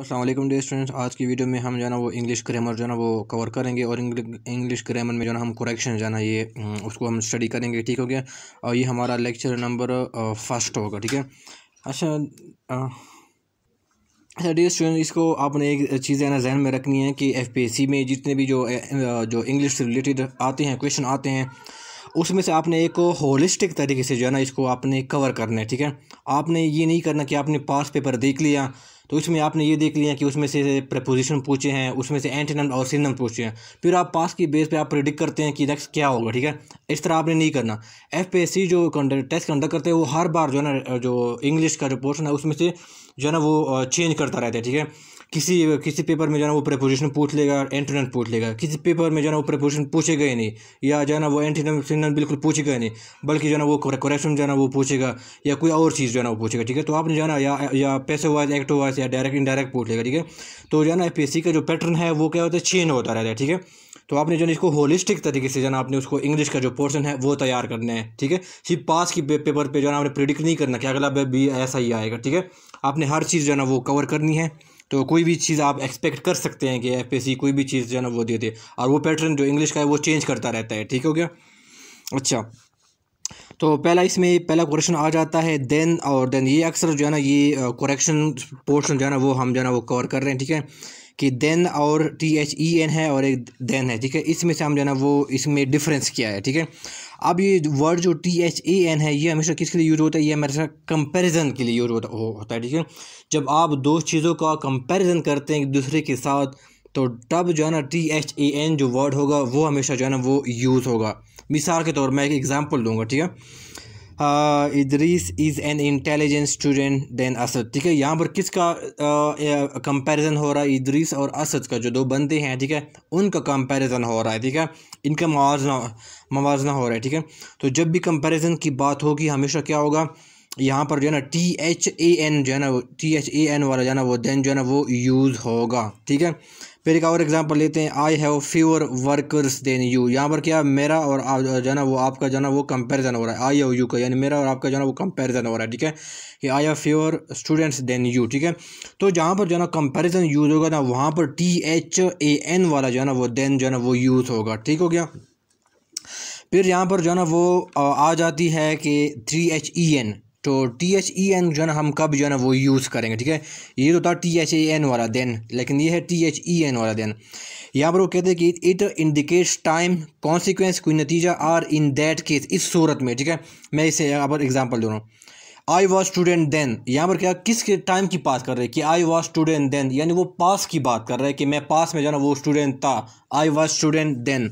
Aslam day students आज की video में हम जो है ना वो इंग्लिश ग्रामर जो है ना वो कवर करेंगे और इंग्लिश ग्रामर में जो है ना हम करेक्शन जो है ये हम्म, उसको हम स्टडी करेंगे ठीक हो गया और ये हमारा लेक्चर नंबर फर्स्ट होगा ठीक है अच्छा अच्छा डी स्टूडेंट इसको आपने एक चीज़ है ना जहन में रखनी है कि एफ पी सी में जितने भी जो जो इंग्लिश से रिलेटेड आते हैं क्वेश्चन आते हैं उसमें से आपने एक होलिस्टिक तरीके से जो है ना इसको आपने कवर करना है ठीक है आपने ये नहीं करना कि आपने पास पेपर देख लिया तो इसमें आपने ये देख लिया कि उसमें से प्रपोजिशन पूछे हैं उसमें से एंटीनम और सिनम पूछे हैं फिर आप पास की बेस पे आप प्रिडिक्ट करते हैं कि नेक्स्ट क्या होगा ठीक है इस तरह आपने नहीं करना एफ पी एस सी जो टेस्ट कंडक्ट करते हैं वो हर बार जो है ना जो इंग्लिश का जो पोर्शन है उसमें से जो है ना वो चेंज करता रहता है ठीक है किसी किसी पेपर में जो है ना वो प्रपोजिशन पूछ लेगा एंटीनम पूछ लेगा किसी पेपर में जो है ना वो प्रपोजिशन पूछेगा ही नहीं या जो है ना वो एंटीनम सिनम बिल्कुल पूछेगा ही नहीं बल्कि जो है ना वो करेक्शन जो है ना वो पूछेगा या कोई और चीज़ जो है ना वो पूछेगा ठीक है तो आपने जाना या, या पैसे वाइज एक्टो वाइज या डायरेक्ट इनडायरेक्ट पूछ लेगा ठीक है तो जो है ना एफ का जो पैटर्न है वो क्या होता है चेंज होता रहता है ठीक है तो आपने जो इसको होलिस्टिक तरीके से जो जाना आपने उसको इंग्लिश का जो पोर्शन है वो तैयार करना है ठीक है सिर्फ पास की पेपर पे जो है आपने प्रिडिक्ट नहीं करना कि अगला भी ऐसा ही आएगा ठीक है आपने हर चीज़ जो है ना वो कवर करनी है तो कोई भी चीज़ आप एक्सपेक्ट कर सकते हैं कि एफ कोई भी चीज़ जो है ना वो दे दे और वो पैटर्न जो इंग्लिश का है वो चेंज करता रहता है ठीक हो गया अच्छा तो पहला इसमें पहला क्वेश्चन आ जाता है देन और देन ये अक्सर जो है ना ये कुरेक्शन पोर्शन जो है ना वो हम जो है ना वो कवर कर रहे हैं ठीक है कि देन और टी एच ई एन है और एक देन है ठीक है इसमें से हम जो है ना वो इसमें डिफरेंस क्या है ठीक है अब ये वर्ड जो टी एच ई एन है ये हमेशा किसके लिए यूज़ होता है ये हमेशा कंपैरिजन के लिए यूज़ होता, हो, होता है ठीक है जब आप दो चीज़ों का कंपैरिजन करते हैं एक दूसरे के साथ तो तब जो है ना टी एच ई एन जो वर्ड होगा वो हमेशा जो है ना वो यूज़ होगा मिसाल के तौर मैं एक एग्ज़ाम्पल दूंगा ठीक है Idrees is an intelligence student then Asad ठीक है यहाँ पर किसका कंपैरिजन हो रहा है इदरीस और असद का जो दो बंदे हैं ठीक है उनका कंपैरिजन हो रहा है ठीक है इनका मुजना मुजना हो रहा है ठीक है तो जब भी कंपेरिजन की बात होगी हमेशा क्या होगा यहाँ पर जो है ना टी एच ए एन जो है ना टी एच ए एन वाला जो है ना वो देन जो है ना वो यूज़ होगा ठीक है फिर एक और एग्जांपल लेते हैं I have fewer workers then you यहाँ पर क्या मेरा और जो है ना वो आपका जो है ना वो कंपैरिजन हो रहा है आई हैव यू का यानी मेरा और आपका जो है ना वो कंपैरिजन हो रहा है ठीक है कि I have fewer students then you ठीक है तो जहाँ पर जो है ना कंपेरिजन यूज़ होगा ना वहाँ पर टी एच ए एन वाला जो है ना वो देन जो है ना वो यूज़ होगा ठीक हो गया फिर यहाँ पर जो है ना वो आ जाती है कि थ्री एच ई एन तो टी एच ई एन जो है ना हम कब जो है ना वो यूज़ करेंगे ठीक है ये तो था टी एच ए एन वाला देन लेकिन ये है टी एच ई एन वाला देन यहाँ पर वो कहते हैं कि इट इंडिकेट्स टाइम कॉन्सिक्वेंस कोई नतीजा आर इन दैट केस इस सूरत में ठीक है मैं इसे यहाँ पर एग्जाम्पल दे रहा हूँ आई वॉज स्टूडेंट देन यहाँ पर क्या किस के टाइम की बात कर रहे हैं कि आई वॉज स्टूडेंट देन यानी वो पास की बात कर रहे हैं कि मैं पास में जाना वो स्टूडेंट था आई वॉज स्टूडेंट देन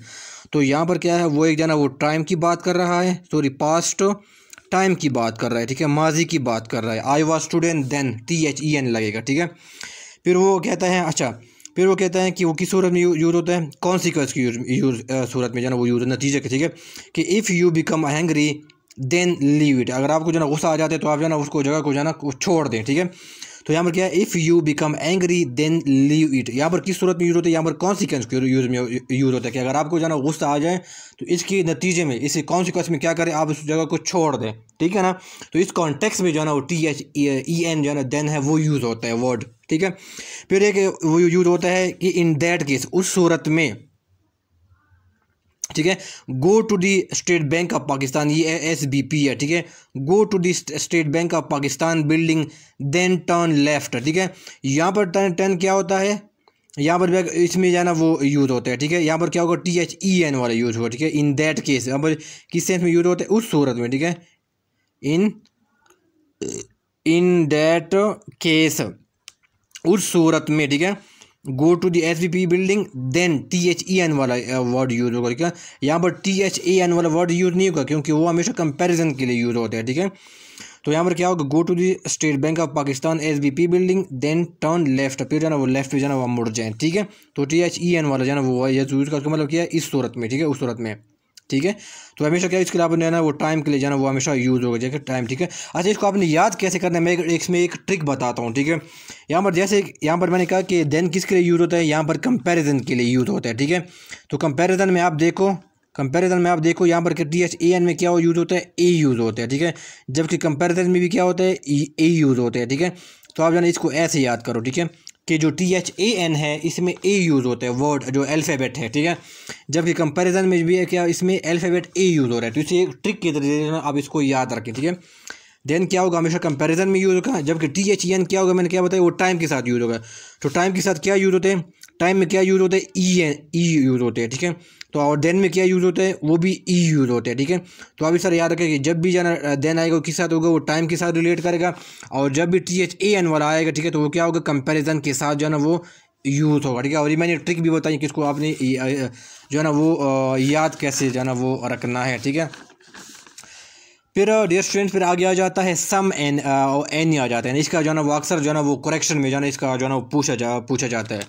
तो यहाँ पर क्या है वो एक जाना वो टाइम की बात कर रहा है सॉरी पास्ट टाइम की बात कर रहा है ठीक है माजी की बात कर रहा है I was student then T H E N लगेगा ठीक है फिर वो कहता है अच्छा फिर वो कहता है कि वो किस सूरत में यूज़ होता है कौन सी कर्ज की यूज सूरत में जो वो यूज़ नतीजे के ठीक है कि if you become hungry then leave it अगर आपको जो ना गुस्सा आ जाता है तो आप जो ना उसको जगह को जाना छोड़ दें ठीक है तो यहाँ पर क्या है if you become angry then leave it यहाँ पर किस सूरत में यूज़ होता है यहाँ पर कॉन्सिक्वेंस यूज में यूज़ होता है कि अगर आपको जाना गुस्सा आ जाए तो इसके नतीजे में इस कॉन्सिक्वेंस में क्या करें आप उस जगह को छोड़ दें ठीक है ना तो इस कॉन्टेक्स में जो है ना वो टी एच ई एन जो है ना देन है वो यूज़ होता है वर्ड ठीक है फिर एक वो यूज होता है कि इन दैट केस उस सूरत में ठीक है go to the State Bank of Pakistan ये एस बी पी है ठीक है go to the State Bank of Pakistan building then turn left ठीक है यहाँ पर टर्न टर्न क्या होता है यहाँ पर इसमें जाना वो यूज़ होता है ठीक है यहाँ पर क्या होगा टी एच ई एन वाला यूज़ होगा ठीक है इन दैट केस यहाँ पर किस सेंस में यूज़ होता है उस सूरत में ठीक है इन इन दैट केस उस सूरत में ठीक है go to the S V P building then T H E N वाला वर्ड यूज़ होगा ठीक है यहाँ पर टी एच ए एन वाला वर्ड यूज़ नहीं होगा क्योंकि वो हमेशा कंपेरिजन के लिए यूज़ होता है ठीक है तो यहाँ पर क्या होगा go to the State Bank of Pakistan S B P building then turn left पे जाना वो लेफ्ट पे जाना वहाँ मुड़ जाए ठीक है तो टी एच ई एन वाला जाना वो यूज़ करके मतलब क्या है इस सूरत में ठीक है उस सूरत में ठीक है तो हमेशा क्या इसके लिए आपने ना वो टाइम के लिए जाना वो हमेशा यूज़ होगा जैसे टाइम ठीक है अच्छा इसको आपने याद कैसे करना है मैं इसमें एक ट्रिक बताता हूँ ठीक है यहाँ पर जैसे यहाँ पर मैंने कहा कि देन किसके लिए यूज़ होता है यहाँ पर कंपेरिजन के लिए यूज़ होता है ठीक है तो कंपेरिजन में आप देखो कंपेरिजन में आप देखो यहाँ पर टी एच ए एन में क्या यूज़ होता है ए यूज़ होता है ठीक है जबकि कंपेरिजन में भी क्या होता है ए e, यूज़ होता है ठीक है तो आप जाना इसको ऐसे याद करो ठीक है कि जो टी एच ए एन है इसमें ए यूज़ होता है वर्ड जो अल्फ़ाबेट है ठीक है जबकि कंपैरिजन में भी है क्या इसमें अल्फ़ाबेट ए यूज़ हो रहा है तो इसे एक ट्रिक के तरीके से आप इसको याद रखें ठीक है देन क्या होगा हमेशा कंपैरिजन में यूज़ होगा जबकि टी एच ई एन क्या होगा मैंने क्या बताया वो टाइम के साथ यूज़ होगा तो टाइम के साथ क्या यूज़ होते हैं टाइम में क्या यूज़ होते हैं ई एन ई यूज़ होते हैं ठीक है तो और देन में क्या यूज़ होते हैं वो भी ई e यूज़ होते हैं ठीक है तो अभी सर याद रखें कि जब भी जाना देन uh, आएगा किस साथ होगा वो टाइम के साथ रिलेट करेगा और जब भी टी एच ए एन वाला आएगा ठीक है तो वो क्या होगा कंपेरिजन के साथ जो है ना वो यूज़ होगा ठीक है और ये मैंने ट्रिक भी बताई किसको आपने uh, जो है ना वो uh, याद कैसे जो है ना वो रखना है ठीक है फिर डेयर स्टूडेंट्स फिर आगे आ जाता है सम एन और एन आ जाता है इसका जो है ना वो अक्सर जो है ना वो करेक्शन में जो है ना इसका जो है ना वो पूछा जा पूछा जाता है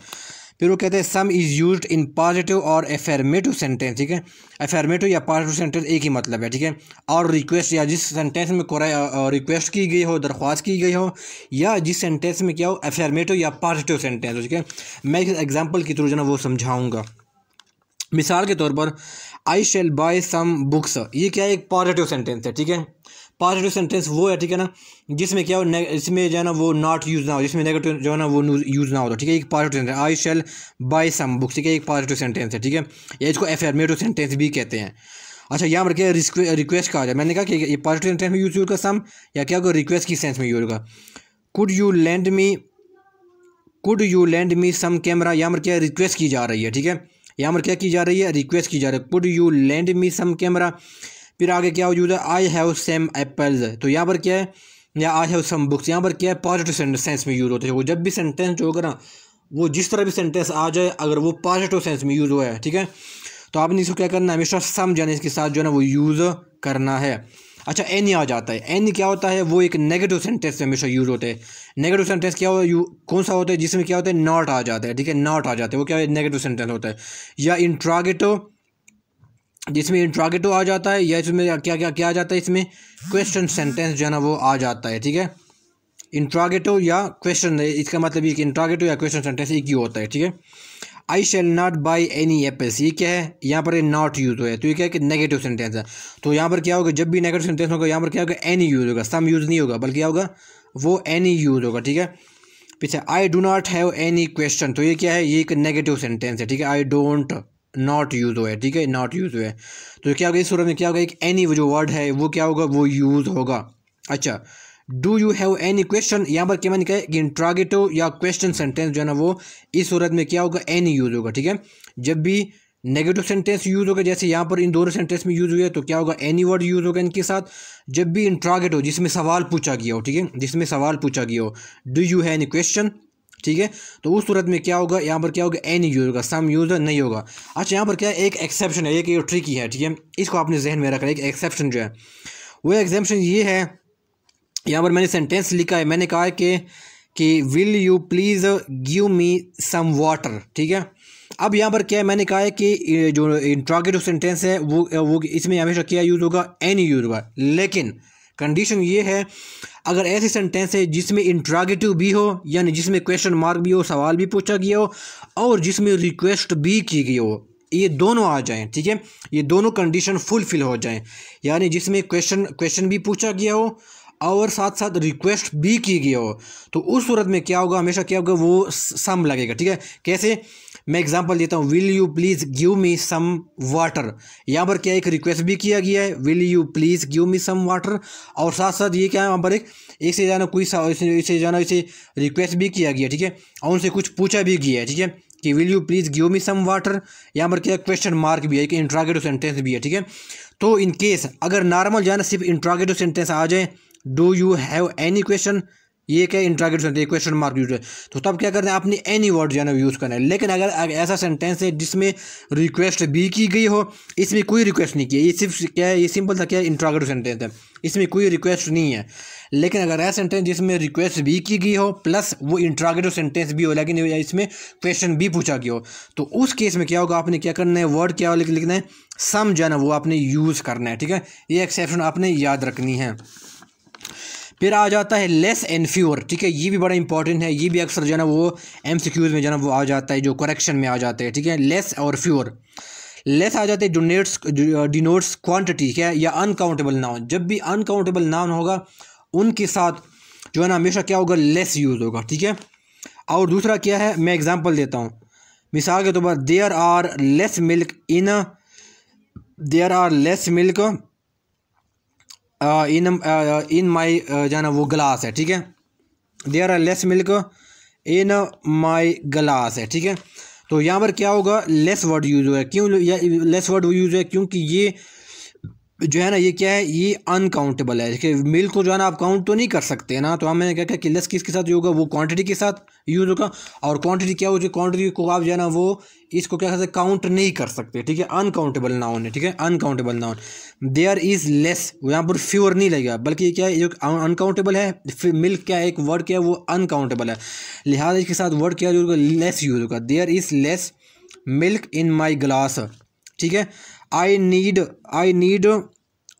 फिर वो कहते हैं some is use in positive और एफर्मेटिव सेंटेंस ठीक है एफर्मेटिव या पॉजिटिव सेंटेंस एक ही मतलब है ठीक है और रिक्वेस्ट या जिस सेंटेंस में रिक्वेस्ट की गई हो दरख्वास्त की गई हो या जिस सेंटेंस में क्या हो एफर्मेटिव या पॉजिटिव सेंटेंस हो ठीक है मैं इस एग्जाम्पल के थ्रू जो ना वो समझाऊँगा मिसाल के तौर पर I shall buy some books ये क्या है एक पॉजिटिव सेंटेंस है ठीक है पॉजिटिव सेंटेंस वो है ठीक है ना जिसमें क्या हो इसमें जो है ना वो नॉट यूज़ ना हो जिसमें नेगेटिव जो है ना वो यूज़ ना तो ठीक है एक positive sentence I shall buy some books ठीक है एक पॉजिटिव सेंटेंस है ठीक है या इसको एफर्मेटिव सेंटेंस भी कहते हैं अच्छा यहाँ पर क्या रिक्वेस्ट कहा जाए मैंने कहा कि ये पॉजिटिव सेंटेंस में यूज़ होगा सम या क्या होगा रिक्वेस्ट की सेंस में यूज होगा could you lend me could you lend me some camera यहाँ पर क्या रिक्वेस्ट की जा रही है ठीक है यहाँ पर क्या की जा रही है रिक्वेस्ट की जा रही है could you lend me some camera फिर आगे क्या यूज़ है आई हैव सेम एप्पल्स तो यहाँ पर क्या है या आई हैव सम बुक्स यहाँ पर क्या है पॉजिटिव सेंस में यूज़ होते हैं वो जब भी सेंटेंस जो होगा ना वो जिस तरह भी सेंटेंस आ जाए अगर वो पॉजिटिव सेंस में यूज़ हुआ है ठीक है तो आपने इसको क्या करना है हमेशा सम यानी इसके साथ जो है ना वो यूज़ करना है अच्छा एनी आ जाता है एनी क्या होता है वो एक नेगेटिव सेंटेंस में हमेशा यूज़ होते हैं नेगेटिव सेंटेंस क्या होता यू कौन सा होता है जिसमें क्या होता है नॉट आ जाता है ठीक है नॉट आ जाता है वो क्या है नेगेटिव सेंटेंस होता है या इंट्रागेटिव जिसमें इंट्रागेटो आ जाता है या इसमें क्या क्या क्या आ जाता है इसमें क्वेश्चन सेंटेंस जो है ना वो आ जाता है ठीक है इंट्रागेटो या क्वेश्चन इसका मतलब ये कि इंट्रागेटो या क्वेश्चन सेंटेंस एक ही होता है ठीक है I shall not buy any apples ये क्या है यहाँ पर नॉट यूज़ हो है तो ये क्या है कि नेगेटिव सेंटेंस है तो यहाँ पर क्या होगा जब भी नेगेटिव सेंटेंस होगा यहाँ पर क्या होगा एनी यूज़ होगा सम यूज़ नहीं होगा बल्कि क्या होगा वो एनी यूज़ होगा ठीक है पीछे I do not have any question तो ये क्या है ये एक नेगेटिव सेंटेंस है ठीक है आई डोंट नॉट यूज़ हुआ है ठीक है नॉट यूज़ हुआ है तो क्या होगा इस सूरत में क्या होगा एक एनी जो वर्ड है वो क्या होगा वो यूज़ होगा अच्छा do you have any question यहाँ पर क्या मैंने कहा कि इंट्रागेटिव या क्वेश्चन सेंटेंस जो है ना वो इस सूरत में क्या होगा एनी यूज़ होगा ठीक है जब भी नेगेटिव सेंटेंस यूज़ होगा जैसे यहाँ पर इन दोनों सेंटेंस में यूज़ हुए तो क्या होगा एनी वर्ड यूज़ होगा इनके साथ जब भी इंट्रागेटिव जिसमें सवाल पूछा गया हो ठीक है जिसमें सवाल पूछा गया हो do you have any question ठीक है तो उस सूरत में क्या होगा यहाँ पर क्या होगा ए नहीं यूज़ होगा सम यूज़ नहीं होगा अच्छा यहाँ पर क्या है एक एक्सेप्शन है एक ये ट्रिक ही है ठीक है इसको आपने जहन में है एक एक्सेप्शन जो है वो एग्जाम्पन ये है यहाँ पर मैंने सेंटेंस लिखा है मैंने कहा है कि कि will you please give me some water ठीक है अब यहाँ पर क्या है मैंने कहा है कि जो इंट्रागेटिव सेंटेंस है वो वो इसमें हमेशा क्या यूज़ होगा एनी यूज़ होगा लेकिन कंडीशन ये है अगर ऐसे सेंटेंस है जिसमें इंट्रागेटिव भी हो यानी जिसमें क्वेश्चन मार्क भी हो सवाल भी पूछा गया हो और जिसमें रिक्वेस्ट भी की गई हो ये दोनों आ जाएं ठीक है ये दोनों कंडीशन फुलफिल हो जाएं यानी जिसमें क्वेश्चन क्वेश्चन भी पूछा गया हो और साथ साथ रिक्वेस्ट भी की गई हो तो उस सूरत में क्या होगा हमेशा क्या होगा वो सम लगेगा ठीक है कैसे मैं एग्जांपल देता हूँ will you please give me some water यहाँ पर क्या एक रिक्वेस्ट भी किया गया है will you please give me some water और साथ साथ ये क्या है वहाँ पर एक एक से जाना कोई इसे जाना इसे रिक्वेस्ट भी किया गया ठीक है और उनसे कुछ पूछा भी गया है ठीक है कि will you please give me some water यहाँ पर क्या क्वेश्चन मार्क भी है कि इंट्रागेटिव सेंटेंस भी है ठीक है तो इन केस अगर नॉर्मल जाना सिर्फ इंट्रागेटिव सेंटेंस आ जाए do you have any question ये क्या interrogate sentence question mark use है तो तब क्या करना है आपने एनी वर्ड जो है ना यूज़ करना है लेकिन अगर ऐसा सेंटेंस है जिसमें रिक्वेस्ट भी की गई हो इसमें कोई रिक्वेस्ट नहीं की ये सिर्फ क्या है ये सिंपल था क्या इंट्रागेट सेंटेंस है इसमें कोई रिक्वेस्ट नहीं है लेकिन अगर ऐसा सेंटेंस जिसमें रिक्वेस्ट भी की गई हो प्लस वो इंट्रागेटिव सेंटेंस भी हो लेकिन इसमें क्वेश्चन भी पूछा गया हो तो उस केस में क्या होगा आपने क्या करना है वर्ड क्या हो लिखना है सम जो है ना वो आपने यूज़ करना है ठीक है ये एक्सेप्शन आपने याद रखनी है फिर आ जाता है लेस एंड फ्यूअर ठीक है ये भी बड़ा इंपॉर्टेंट है ये भी अक्सर जो है ना वो एम में जो है वो आ जाता है जो करेक्शन में आ जाता है ठीक है लेस और फ्यूअर लेस आ जाते हैं डोनेट्स डिनोट्स क्वान्टिटी ठीक है या अनकाउंटेबल नाउन जब भी अनकाउंटेबल नाउन होगा उनके साथ जो है ना हमेशा क्या होगा लेस यूज़ होगा ठीक है और दूसरा क्या है मैं एग्ज़ाम्पल देता हूँ मिसाल के तौर पर there are less milk in there are less milk in in my जाना वो ग्लास है ठीक है there are less milk in my glass है ठीक है तो यहाँ पर क्या होगा लेस वर्ड यूज़ हुआ है क्यों लेस वर्ड यूज़ हुआ है क्योंकि ये जो है ना ये क्या है ये अनकाउंटेबल है कि मिल्क को जो है ना आप काउंट तो नहीं कर सकते ना तो हमने क्या कि लेस किसके साथ होगा वो क्वांटिटी के साथ यूज़ होगा और क्वांटिटी क्या हो जो क्वांटिटी को आप जो है ना वो इसको क्या कहते हैं काउंट नहीं कर सकते ठीक है अनकाउंटेबल नाउन है ठीक है uncountable noun there is less यहाँ पर फ्यूअर नहीं लगेगा बल्कि ये क्या है जो अनकाउंटेबल है मिल्क क्या है एक वर्ड क्या है वो अनकाउंटेबल है लिहाजा इसके साथ वर्ड क्या यूज़ होगा लेस यूज़ होगा there is less milk in my glass ठीक है I need I need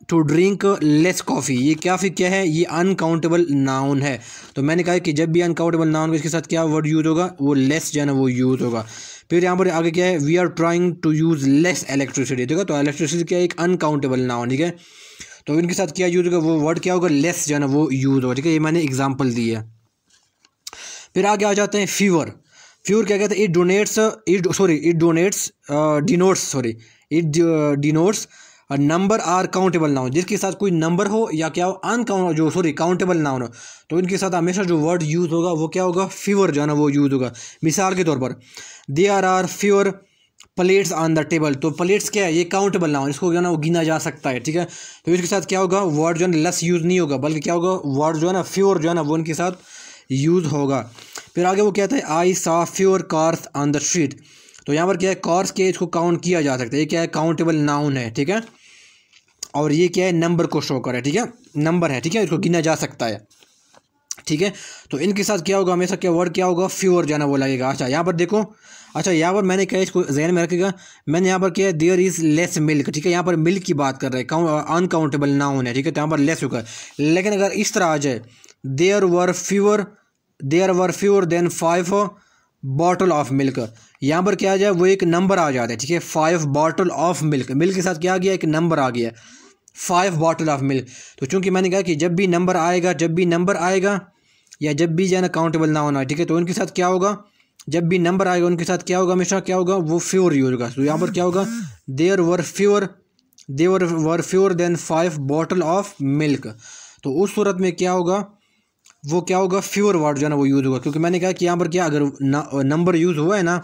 to drink less coffee ये क्या फिर क्या है ये अनकाउंटेबल नाउन है तो मैंने कहा कि जब भी अनकाउंटेबल नाउन इसके साथ क्या वर्ड यूज़ होगा वो लेस जो है ना वो यूज़ होगा फिर यहाँ पर आगे क्या है we are trying to use less electricity ठीक है तो इलेक्ट्रिसिटी क्या है एक अनकाउंटेबल नाउन ठीक है तो इनके साथ क्या यूज़ होगा वो वर्ड क्या होगा लेस जो है ना वो यूज़ होगा ठीक है ये मैंने एग्जाम्पल दी है फिर आगे आ जाते हैं फीवर फीवर क्या कहते हैं it donates it sorry it donates denotes sorry it denotes number are countable noun जिसके साथ कोई नंबर हो या क्या हो अनकाउंट जो सॉरी काउंटेबल नाउन हो तो इनके साथ हमेशा जो वर्ड यूज़ होगा वो क्या होगा फीवर जो है ना वो यूज़ होगा मिसाल के तौर पर there are are fewer plates on the table तो प्लेट्स क्या है ये काउंटेबल नाउन इसको जो है ना वो गिना जा सकता है ठीक है तो इसके साथ क्या होगा वर्ड जो है ना लेस यूज़ नहीं होगा बल्कि क्या होगा वर्ड जो है ना फ्योर जो है ना वो इनके साथ यूज़ होगा फिर आगे वो कहता है I saw fewer cars on the street तो यहाँ पर क्या है कॉर्स के इसको काउंट किया जा सकता है ये क्या है काउंटेबल नाउन है ठीक है और ये क्या है नंबर को शो करे ठीक है नंबर है ठीक है इसको गिना जा सकता है ठीक है तो इनके साथ क्या होगा हमेशा क्या वर्ड क्या होगा फ्यूअर जाना वो लगेगा अच्छा यहाँ पर देखो अच्छा यहाँ पर मैंने क्या इसको जहन में रखेगा मैंने यहाँ पर क्या है देयर इज़ लेस मिल्क ठीक है यहाँ पर मिल्क की बात कर रहे हैं अनकाउंटेबल नाउन है ठीक है तो यहाँ पर लेस होगा लेकिन अगर इस तरह आ जाए there were fewer there were fewer than five bottle of milk यहाँ पर क्या आ जाए वो एक नंबर आ जाता है ठीक है five bottle of milk milk के साथ क्या आ गया एक नंबर आ गया फाइव बॉटल ऑफ मिल्क तो चूंकि मैंने कहा कि जब भी नंबर आएगा जब भी नंबर आएगा या जब भी जाना काउंटेबल ना होना ठीक है तो उनके साथ क्या होगा जब भी नंबर आएगा उनके साथ क्या होगा हमेशा क्या होगा वो फ्योर ही होगा तो यहाँ पर क्या होगा there were fewer there were fewer than five bottle of milk तो उस सूरत में क्या होगा वो क्या होगा फ्योर वर्ड जो है ना वो यूज़ होगा क्योंकि मैंने कहा कि यहाँ पर क्या अगर नंबर यूज़ हुआ है ना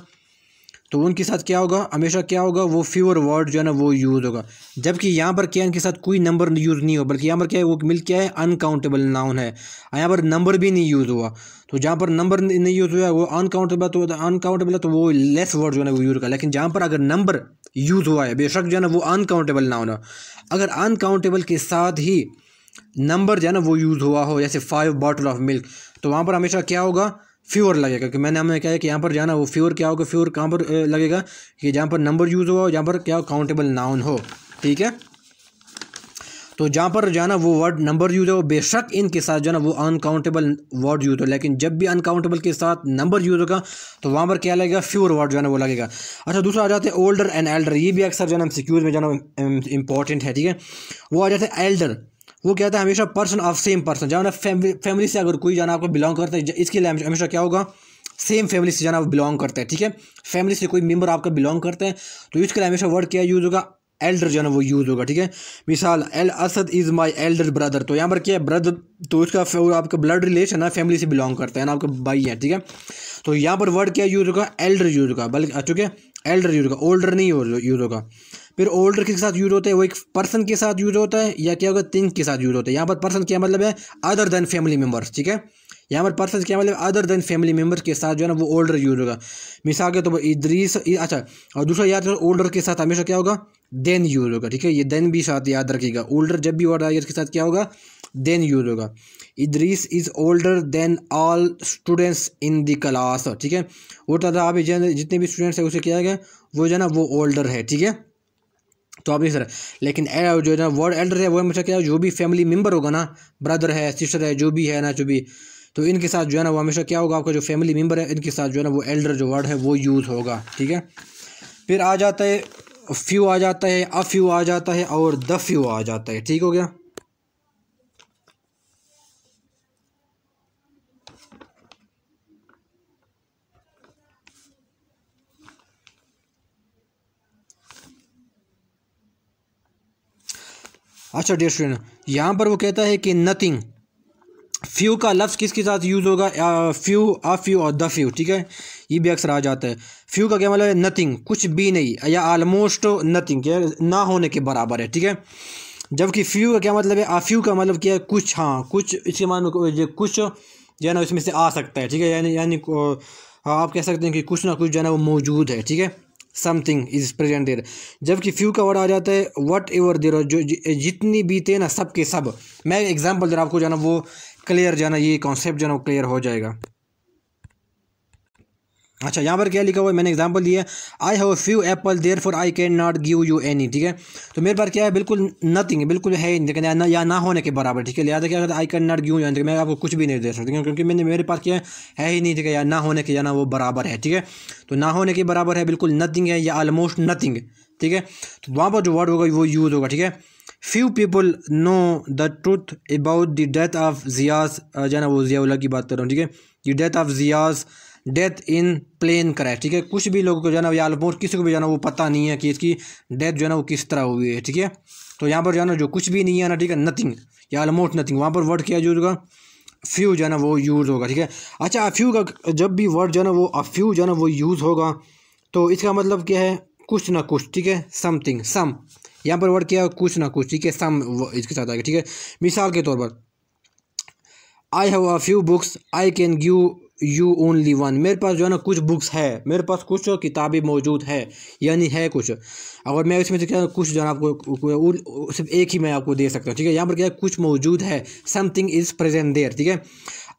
तो उनके साथ क्या होगा हमेशा क्या होगा वो फ्यूअर वर्ड जो है ना वो यूज़ होगा जबकि यहाँ पर क्या इनके साथ कोई नंबर यूज़ नहीं होगा बल्कि यहाँ पर क्या है वो मिल क्या है अनकाउंटेबल नाउन है यहाँ पर नंबर भी नहीं यूज़ हुआ तो जहाँ पर नंबर नहीं यूज़ हुआ वो अनकाउंटेबल तो अनकाउंटेबल है तो वो लेस वर्ड जो है ना वो यूज़ होगा लेकिन जहाँ पर अगर नंबर यूज़ हुआ है बेशक जो है ना वो अनकाउंटेबल नाउन है अगर अनकाउंटेबल के साथ ही नंबर जो है ना वो यूज़ हुआ हो जैसे फाइव बॉटल ऑफ मिल्क तो वहाँ पर हमेशा क्या होगा फ्यूर लगेगा क्योंकि मैंने हमें क्या है कि यहाँ पर जाना वो फ्यूर क्या होगा फ्यूर कहाँ पर लगेगा कि जहाँ पर नंबर यूज़ हुआ हो जहाँ पर क्या काउंटेबल नाउन हो ठीक है तो जहाँ पर जाना वो वर्ड नंबर यूज़ हो बेशक इनके साथ जाना वो अनकाउंटेबल वर्ड यूज़ हो लेकिन जब भी अनकाउंटेबल के साथ नंबर यूज़ होगा तो वहाँ पर क्या लगेगा फ्यूर वर्ड जाना वो लगेगा अच्छा दूसरा आ जाता है ओल्डर एंड एल्डर ये भी अक्सर जाना सिक्यूज में जाना इंपॉर्टेंट है ठीक है वो आ जाते हैं एल्डर वो कहता है हमेशा पर्सन ऑफ सेम पर्सन जाना फैमिली से अगर कोई जाना आपको बिलोंग करता है इसके लिए हमेशा क्या होगा सेम फैमिली से जाना वो बिलोंग करता है ठीक है फैमिली से कोई मेम्बर आपका बिलोंग करता है तो इसके लिए हमेशा वर्ड क्या यूज़ होगा एल्डर जो है वो यूज़ होगा ठीक है मिसाल एल Asad is my elder brother तो यहाँ पर क्या है ब्रदर तो उसका आपका ब्लड रिलेशन है फैमिली से बिलोंग करता है ना आपका भाई है ठीक है तो यहाँ पर वर्ड क्या यूज़ होगा एल्डर यूज़ होगा बल्कि ठीक है एल्डर यूज़ होगा ओल्डर नहीं यूज़ होगा फिर ओल्डर किसके साथ यूज होता है वो एक पर्सन के साथ यूज होता है या क्या होगा थिंग के साथ यूज होता है यहाँ पर पर्सन क्या मतलब है अदर देन फैमिली मेम्बर्स ठीक है यहाँ पर पर्सन क्या मतलब अदर देन फैमिली मेम्बर्स के साथ जो है ना वो ओल्डर यूज होगा मिसाल के तो इद्रीस अच्छा और दूसरा याद ओल्डर के साथ हमेशा क्या होगा देन यूज होगा ठीक है ये देन भी साथ याद रखिएगा ओल्डर जब भी वर्ड आएगा इसके साथ क्या होगा देन यूज होगा Idris is older than all students in the class ठीक है वो तथा आप जितने भी स्टूडेंट्स हैं उसे क्या है वो जो है ना वो ओल्डर है ठीक है तो आप सर लेकिन जो है ना वर्ड एल्डर है वो हमेशा क्या जो भी फैमिली मेम्बर होगा ना ब्रदर है सिस्टर है जो भी है ना जो भी तो इनके साथ जो है ना वो हमेशा क्या होगा आपका जो फैमिली मेम्बर है इनके साथ जो है ना वो एल्डर जो वर्ड है वो यूज़ होगा ठीक है फिर आ जाता है फ्यू आ जाता है अ फ्यू आ जाता है और द फ्यू आ जाता है ठीक हो गया अच्छा डेयर स्टूडेंट यहाँ पर वो कहता है कि नथिंग फ्यू का लफ्ज़ किसके साथ यूज़ होगा फ्यू अ फ्यू और द फ्यू ठीक है ये भी अक्सर आ जाता है फ्यू का क्या मतलब है नथिंग कुछ भी नहीं या आलमोस्ट नथिंग क्या ना होने के बराबर है ठीक है जबकि फ्यू का क्या मतलब है आफ्यू का मतलब क्या है कुछ हाँ कुछ इसके मानो ये कुछ जो है ना इसमें से आ सकता है ठीक है यानी यानी आप कह सकते हैं कि कुछ ना कुछ जो है ना वो मौजूद है ठीक है समथिंग इज प्रेजेंट देर जबकि फ्यू का वर्ड आ जाता है वट एवर देर जो जितनी भी थे ना सब के सब मैं एग्जाम्पल दे रहा आपको जाना वो क्लियर जाना ये कॉन्सेप्ट जाना वो क्लियर हो जाएगा अच्छा यहाँ पर क्या लिखा हुआ है मैंने एग्जांपल दिया I have few apple therefore I can not give you any ठीक है तो मेरे पास क्या है बिल्कुल नथिंग बिल्कुल है ही या या ना होने के बराबर ठीक है लिहाजा क्या I can not give you मैं आपको कुछ भी नहीं दे सकती क्योंकि मैंने मेरे पास क्या है, ही नहीं ठीक है या ना होने के या ना वो बराबर है ठीक है तो ना होने के बराबर है बिल्कुल नथिंग है या आलमोस्ट नथिंग ठीक है तो वहाँ पर जो वर्ड होगा वो यूज़ होगा ठीक है few people know the truth about the death of Zia's जाना वो जियाउल्ला की बात कर रहा हूँ ठीक है the death of Zia's death in plane crash ठीक है कुछ भी लोगों को जाना या ऑलमोस्ट किसी को भी जाना वो पता नहीं है कि इसकी डेथ जो है ना वो किस तरह हुई है ठीक है तो यहाँ पर जाना जो कुछ भी नहीं है ना ठीक है नथिंग या ऑलमोस्ट नथिंग वहाँ पर वर्ड क्या यूज होगा फ्यू जो है ना वो यूज़ होगा ठीक है अच्छा अफ्यू का जब भी वर्ड जो है ना वो अफ्यू जो है ना वो यूज़ होगा तो इसका मतलब क्या है कुछ ना कुछ ठीक है समथिंग सम यहाँ पर वर्ड क्या है कुछ ना कुछ ठीक है सम इसके साथ आएगा ठीक है मिसाल के तौर पर I have a few books I can give you only one मेरे पास जो है ना कुछ बुक्स है मेरे पास कुछ किताबें मौजूद है यानी है कुछ अगर मैं इसमें से क्या कुछ जो है आपको सिर्फ एक ही मैं आपको दे सकता हूँ ठीक है यहाँ पर क्या है कुछ मौजूद है समथिंग इज़ प्रेजेंट देयर ठीक है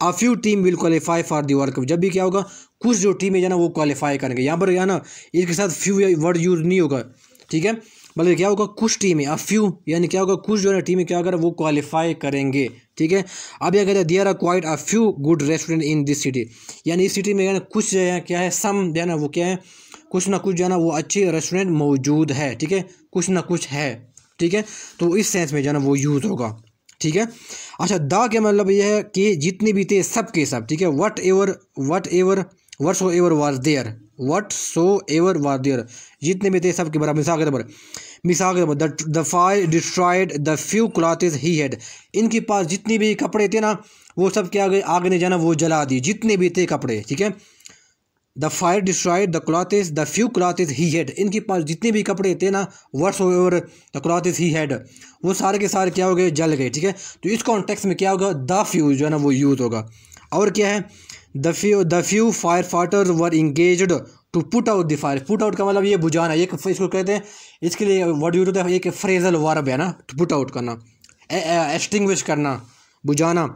a few team will qualify for the world cup जब भी क्या होगा कुछ जो टीमें जो है ना वो क्वालिफाई करेंगे यहाँ पर जो है ना इसके साथ फ्यू वर्ड यूज़ नहीं होगा ठीक है मतलब क्या होगा कुछ टीमें अ फ्यू यानी क्या होगा कुछ जो है टीमें क्या अगर वो क्वालिफाई करेंगे ठीक है अब यह कहते हैं there are quite a few good restaurant in this city यानी इस सिटी में यानी कुछ जो है क्या है सम जो है ना वो क्या है कुछ ना कुछ जो है ना वो अच्छे रेस्टोरेंट मौजूद है ठीक है कुछ ना कुछ है ठीक है तो इस सेंस में जो है ना वो यूज़ होगा ठीक है अच्छा द के मतलब यह है कि जितने भी थे सब के सब ठीक है whatever whatever worse ever was there whatsoever वादियर जितने भी थे सब के बराबर मिसाक मिसाल मिसाक रबर the fire destroyed the few clothes he had इनके पास जितने भी कपड़े थे ना वो सब क्या आगे आग ने जाना वो जला दिए जितने भी थे कपड़े ठीक है the fire destroyed the clothes the few clothes he had इनके पास जितने भी कपड़े थे ना whatsoever the clothes he had वो सारे के सारे क्या हो गए जल गए ठीक है तो इस कॉन्टेक्स में क्या होगा द फ्यू जो है ना वो यूज़ होगा और क्या है the few the few fire fighter engaged to to put out the fire put out का मतलब ये बुझाना एक इसको कहते हैं इसके लिए वर्ड यूज होता है एक फ्रेजल वर्ब है ना टू पुट आउट करना एक्सटिंग्विश करना बुझाना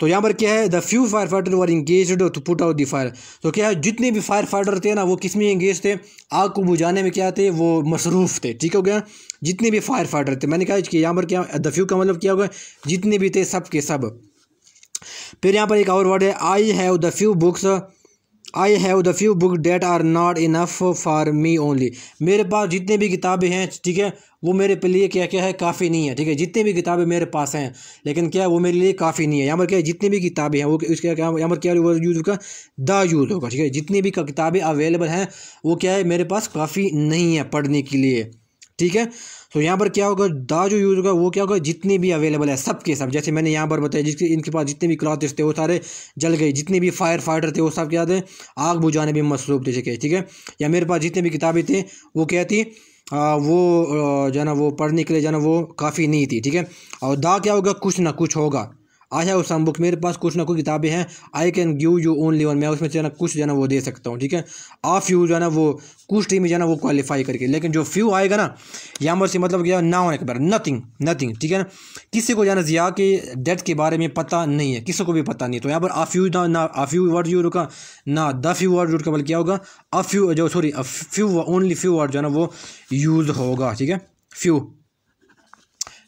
तो यहाँ पर क्या है the few fire fighter were engage to put out the fire तो क्या है जितने भी फायर फाइटर थे ना वो किस में इंगेज थे आग को बुझाने में क्या थे वो मसरूफ़ थे ठीक हो गया जितने भी फायर फाइटर थे मैंने कहा कि यहाँ पर क्या द फ्यू का मतलब क्या होगा जितने भी थे सब के सब फिर यहाँ पर एक और वर्ड है I have the few books I have the few book that are not enough for me only मेरे पास जितने भी किताबें हैं ठीक है वो मेरे लिए क्या क्या है काफ़ी नहीं है ठीक है जितने भी किताबें मेरे पास हैं लेकिन क्या है वो मेरे लिए काफ़ी नहीं है यहाँ पर क्या है जितनी भी किताबें हैं वो उसका क्या यहाँ पर क्या यूज़ होगा द यूज़ होगा ठीक है जितनी भी किताबें अवेलेबल हैं वो क्या है मेरे पास काफ़ी नहीं है पढ़ने के लिए ठीक है तो यहाँ पर क्या होगा दा जो यूज़ होगा वो क्या होगा जितने भी अवेलेबल है सब के सब जैसे मैंने यहाँ पर बताया जिसके इनके पास जितने भी क्लॉथ्स थे वो सारे जल गए जितने भी फायर फाइटर थे वो सब क्या थे आग बुझाने में मसरूफ थे जैसे ठीक है या मेरे पास जितने भी किताबें थे वो क्या थी आ, वो जो ना वो पढ़ने के लिए जो है ना वो काफ़ी नहीं थी ठीक है और दा क्या होगा कुछ ना कुछ होगा आशा उस बुक मेरे पास कुछ ना कुछ किताबें हैं I can give you only one मैं उसमें से ना कुछ जाना वो दे सकता हूँ ठीक है ऑफ यू जो है ना वो कुछ टीम में वो क्वालिफाई करके लेकिन जो फ्यू आएगा ना यहाँ पर से मतलब क्या ना होने के बारे नथिंग नथिंग ठीक है ना किसी को जाना जिया के डेथ के बारे में पता नहीं है किसी को भी पता नहीं है तो यहाँ पर ऑफ यू ना ऑफ यू वर्ड यू रुका ना द फ्यू वर्ड रुका का मतलब बल्कि क्या होगा अफ यू जो sorry few only few word जो है ना वो यूज़ होगा ठीक है फ्यू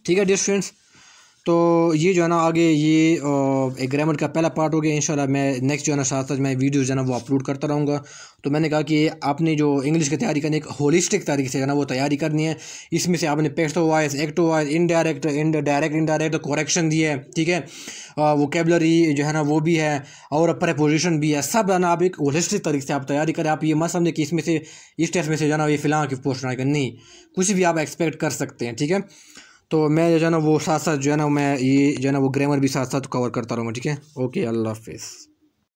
ठीक है डियर स्टूडेंट्स तो ये जो है ना आगे ये एक ग्रामर का पहला पार्ट हो गया इंशाल्लाह मैं नेक्स्ट जो है ना साथ साथ मैं वीडियो जो है ना वो अपलोड करता रहूँगा तो मैंने कहा कि आपने जो इंग्लिश की तैयारी करनी एक होलिस्टिक तरीके से है ना वो तैयारी करनी है इसमें से आपने पेस्टो वाइज एक्टो वाइज indirect in direct indirect correction दी है ठीक है वो कैबलरी जो है ना वो भी है और प्रपोजिशन भी है सब जाना आप एक होलिस्टिक तरीके से आप तैयारी करें आप ये मत समझें कि इसमें से इस टेस्ट में से जो ना ये फ़िलहाल की पोस्ट नहीं कुछ भी आप एक्सपेक्ट कर सकते हैं ठीक है तो मैं जो है ना वो साथ साथ जो है ना मैं ये जो है ना वो ग्रामर भी साथ साथ कवर करता रहूँगा ठीक है ओके अल्लाह हाफिज़